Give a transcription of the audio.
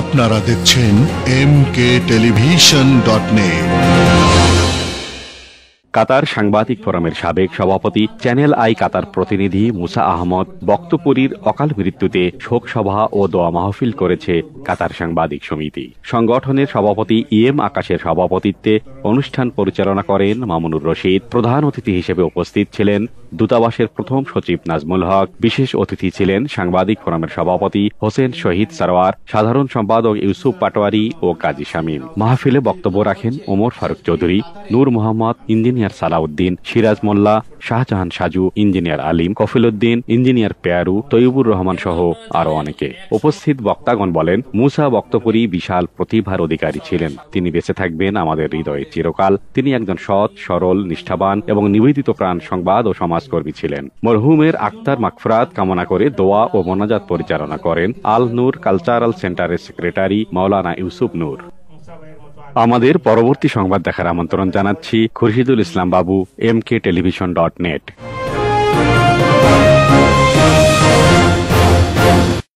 আপনারা দেখছেন M K television dot Qatar সাংবাদিক ফোরামের সাবেক সভাপতি চ্যানেল আই কাতার প্রতিনিধি মুসা আহমদ বক্তপুরীর অকাল মৃত্যুতে শোকসভা ও দোয়া মাহফিল করেছে কাতার সাংবাদিক সমিতি সংগঠনের সভাপতি ই এম আকাশের সভাপতিত্বে অনুষ্ঠান পরিচালনা করেন মামুনুর রশিদ প্রধান অতিথি হিসেবে উপস্থিত ছিলেন দূতাবাসের প্রথম সচিব নাজমুল হক বিশেষ অতিথি ছিলেন সাংবাদিক ফোরামের সভাপতি হোসেন শহীদ সারোয়ার সাধারণ সম্পাদক ইউসুফ পাটোয়ারি ও কাজী শামীম মাহফিলে বক্তব্য রাখেন Omar Faruk Chowdhury Nur Mohammad engineer Salauddin Siraj Molla Shahjahan Saju engineer Alim Kafil Uddin engineer Peyaru Toibur Rahman সহ আরো অনেকে উপস্থিত বক্তাগণ বলেন মুসা বক্তপুরি বিশাল প্রতিভার অধিকারী ছিলেন তিনি বেঁচে থাকবেন আমাদের হৃদয়ে চিরকাল তিনি একজন সৎ সরল নিষ্ঠাবান এবং নিবেদিত প্রাণ সংবাদ ও সমাজ সমাজকর্মী ছিলেন মরহুমের আক্তার মাকফরাত কামনা করে দোয়া ও মোনাজাত পরিচালনা করেন আল নূর কালচারাল সেন্টারের সেক্রেটারি মাওলানা ইউসুফ নূর আমাদের পরবর্তী সংবাদ দেখার আমন্ত্রণ জানাচ্ছি Khurshidul Islam Babu M K television dot net